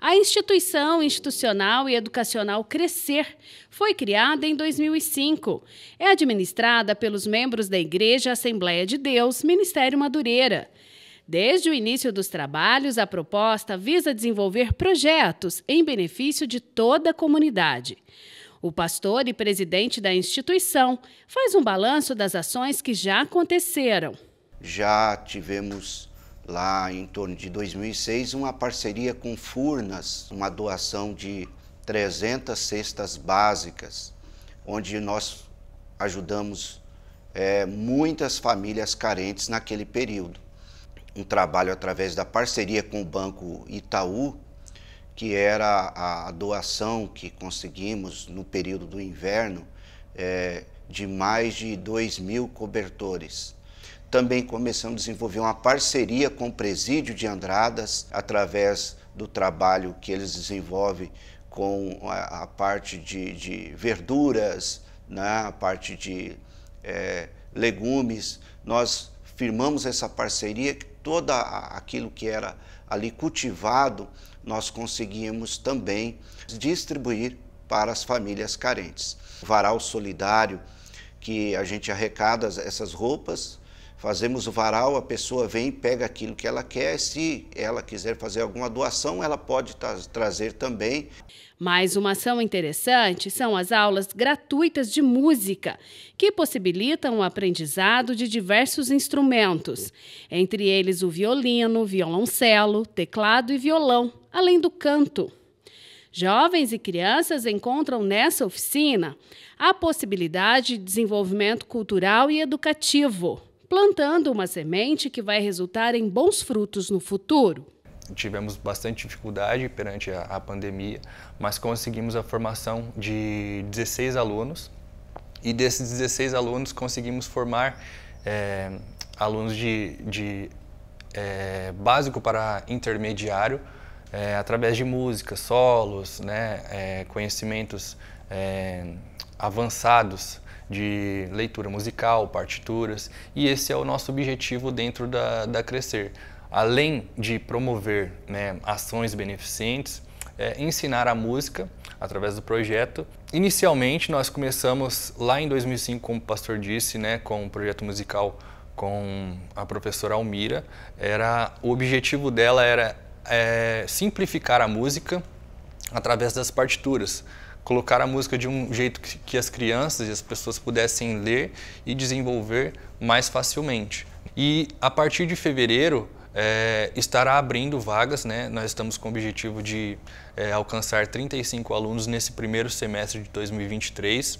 A instituição institucional e educacional Crescer foi criada em 2005. É administrada pelos membros da Igreja Assembleia de Deus, Ministério Madureira. Desde o início dos trabalhos, a proposta visa desenvolver projetos em benefício de toda a comunidade. O pastor e presidente da instituição faz um balanço das ações que já aconteceram. Já tivemos lá em torno de 2006, uma parceria com Furnas, uma doação de 300 cestas básicas, onde nós ajudamos é, muitas famílias carentes naquele período. Um trabalho através da parceria com o Banco Itaú, que era a doação que conseguimos no período do inverno é, de mais de 2 mil cobertores. Também começamos a desenvolver uma parceria com o Presídio de Andradas, através do trabalho que eles desenvolvem com a, a parte de, de, verduras, né, a parte de é, legumes. Nós firmamos essa parceria que toda aquilo que era ali cultivado nós conseguimos também distribuir para as famílias carentes. Varal solidário que a gente arrecada essas roupas fazemos o varal, a pessoa vem, e pega aquilo que ela quer. Se ela quiser fazer alguma doação, ela pode trazer também. Mais uma ação interessante são as aulas gratuitas de música, que possibilitam o aprendizado de diversos instrumentos, entre eles o violino, violoncelo, teclado e violão, além do canto. Jovens e crianças encontram nessa oficina a possibilidade de desenvolvimento cultural e educativo plantando uma semente que vai resultar em bons frutos no futuro. Tivemos bastante dificuldade perante a, a pandemia, mas conseguimos a formação de 16 alunos e desses 16 alunos conseguimos formar é, alunos de, de é, básico para intermediário é, através de música, solos, né, conhecimentos avançados de leitura musical, partituras, e esse é o nosso objetivo dentro da, da Crescer. Além de promover né, ações beneficentes, é, ensinar a música através do projeto. Inicialmente, nós começamos lá em 2005, como o pastor disse, né, com um projeto musical com a professora Almira. Era, o objetivo dela era é, simplificar a música através das partituras colocar a música de um jeito que, que as crianças e as pessoas pudessem ler e desenvolver mais facilmente. E a partir de fevereiro, é, estará abrindo vagas, né? Nós estamos com o objetivo de é, alcançar 35 alunos nesse primeiro semestre de 2023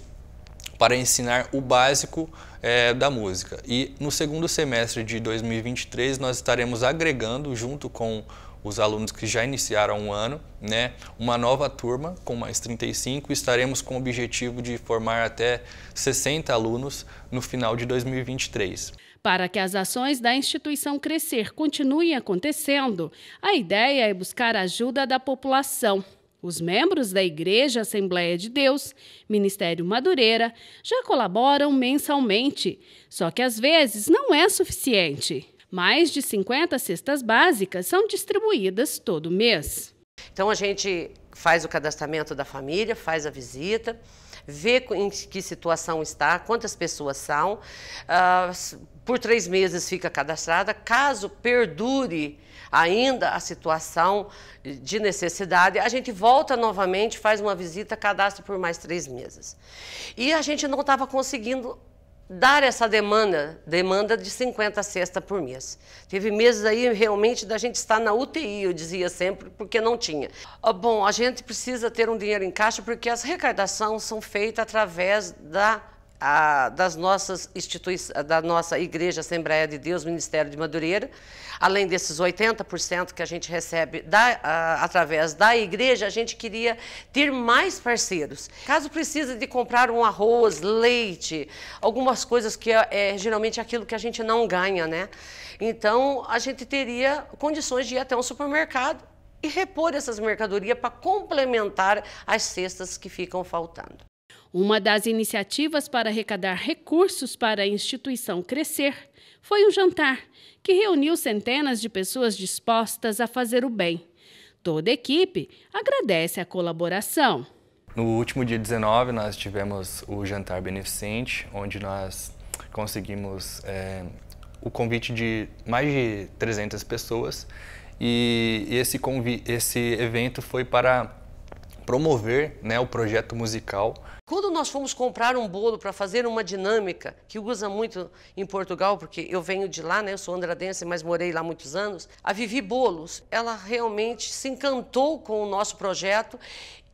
para ensinar o básico é, da música. E no segundo semestre de 2023 nós estaremos agregando junto com os alunos que já iniciaram um ano, né? Uma nova turma com mais 35, estaremos com o objetivo de formar até 60 alunos no final de 2023. Para que as ações da instituição Crescer continuem acontecendo, a ideia é buscar a ajuda da população. Os membros da Igreja Assembleia de Deus, Ministério Madureira, já colaboram mensalmente, só que às vezes não é suficiente. Mais de 50 cestas básicas são distribuídas todo mês. Então a gente faz o cadastramento da família, faz a visita, vê em que situação está, quantas pessoas são. Uh, por três meses fica cadastrada. Caso perdure ainda a situação de necessidade, a gente volta novamente, faz uma visita, cadastra por mais três meses. E a gente não estava conseguindo dar essa demanda, demanda de 50 cestas por mês. Teve meses aí realmente da gente estar na UTI, eu dizia sempre, porque não tinha. Ah, bom, a gente precisa ter um dinheiro em caixa porque as recardações são feitas através da a, das nossas instituições, da nossa Igreja Assembleia de Deus, Ministério de Madureira, além desses 80% que a gente recebe da, a, através da igreja, a gente queria ter mais parceiros. Caso precise de comprar um arroz, leite, algumas coisas que é, é geralmente aquilo que a gente não ganha, né? Então, a gente teria condições de ir até um supermercado e repor essas mercadorias para complementar as cestas que ficam faltando. Uma das iniciativas para arrecadar recursos para a instituição crescer foi o jantar, que reuniu centenas de pessoas dispostas a fazer o bem. Toda a equipe agradece a colaboração. No último dia 19, nós tivemos o jantar beneficente, onde nós conseguimos é, o convite de mais de 300 pessoas. E esse, esse evento foi para promover né, o projeto musical. Quando nós fomos comprar um bolo para fazer uma dinâmica, que usa muito em Portugal, porque eu venho de lá, né, eu sou andradense, mas morei lá muitos anos, a Vivi Bolos, ela realmente se encantou com o nosso projeto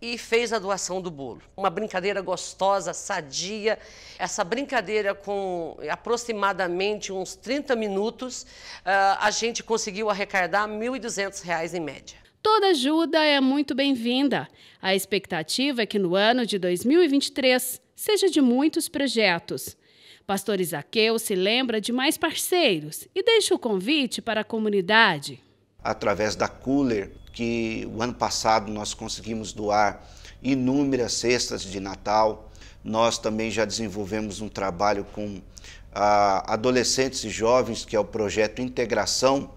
e fez a doação do bolo. Uma brincadeira gostosa, sadia. Essa brincadeira com aproximadamente uns 30 minutos, ah, a gente conseguiu arrecadar R$ 1.200 em média. Toda ajuda é muito bem-vinda. A expectativa é que no ano de 2023 seja de muitos projetos. Pastor Isaqueu se lembra de mais parceiros e deixa o convite para a comunidade. Através da Cooler, que o ano passado nós conseguimos doar inúmeras cestas de Natal, nós também já desenvolvemos um trabalho com ah, adolescentes e jovens, que é o projeto Integração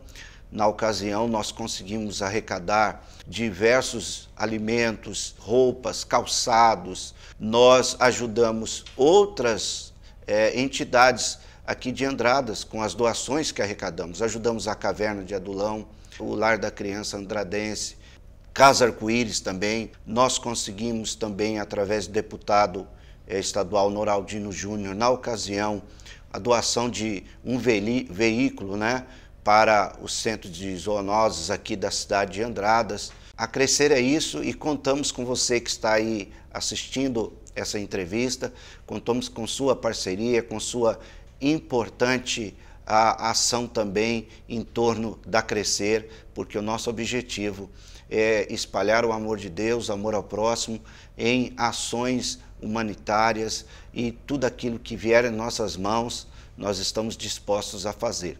na ocasião, nós conseguimos arrecadar diversos alimentos, roupas, calçados. Nós ajudamos outras é, entidades aqui de Andradas com as doações que arrecadamos. Ajudamos a Caverna de Adulão, o Lar da Criança Andradense, Casa Arco-Íris também. Nós conseguimos também, através do deputado é, estadual Noraldino Júnior, na ocasião, a doação de um veículo, né? para o centro de zoonoses aqui da cidade de Andradas. A crescer é isso e contamos com você que está aí assistindo essa entrevista, contamos com sua parceria, com sua importante a ação também em torno da Crescer, porque o nosso objetivo é espalhar o amor de Deus, amor ao próximo, em ações humanitárias e tudo aquilo que vier em nossas mãos, nós estamos dispostos a fazer.